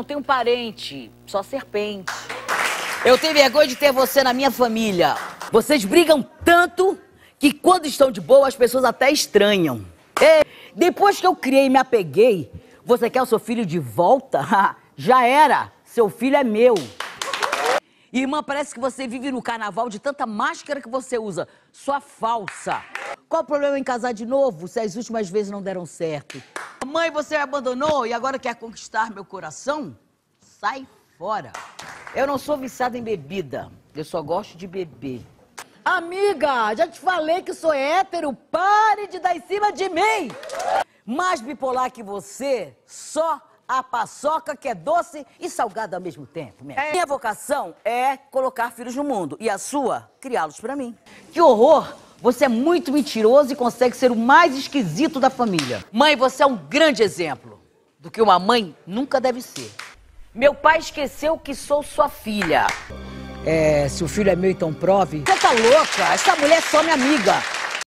Não tenho parente, só serpente. Eu tenho vergonha de ter você na minha família. Vocês brigam tanto que quando estão de boa as pessoas até estranham. depois que eu criei e me apeguei, você quer o seu filho de volta? Já era, seu filho é meu. Irmã, parece que você vive no carnaval de tanta máscara que você usa. Sua falsa. Qual o problema em casar de novo se as últimas vezes não deram certo? Mãe, você me abandonou e agora quer conquistar meu coração? Sai fora. Eu não sou viciada em bebida. Eu só gosto de beber. Amiga, já te falei que sou hétero. Pare de dar em cima de mim. Mais bipolar que você, só a paçoca que é doce e salgada ao mesmo tempo. Minha, é. minha vocação é colocar filhos no mundo e a sua, criá-los para mim. Que horror! Você é muito mentiroso e consegue ser o mais esquisito da família. Mãe, você é um grande exemplo do que uma mãe nunca deve ser. Meu pai esqueceu que sou sua filha. É, se o filho é meu, então prove. Você tá louca? Essa mulher é só minha amiga.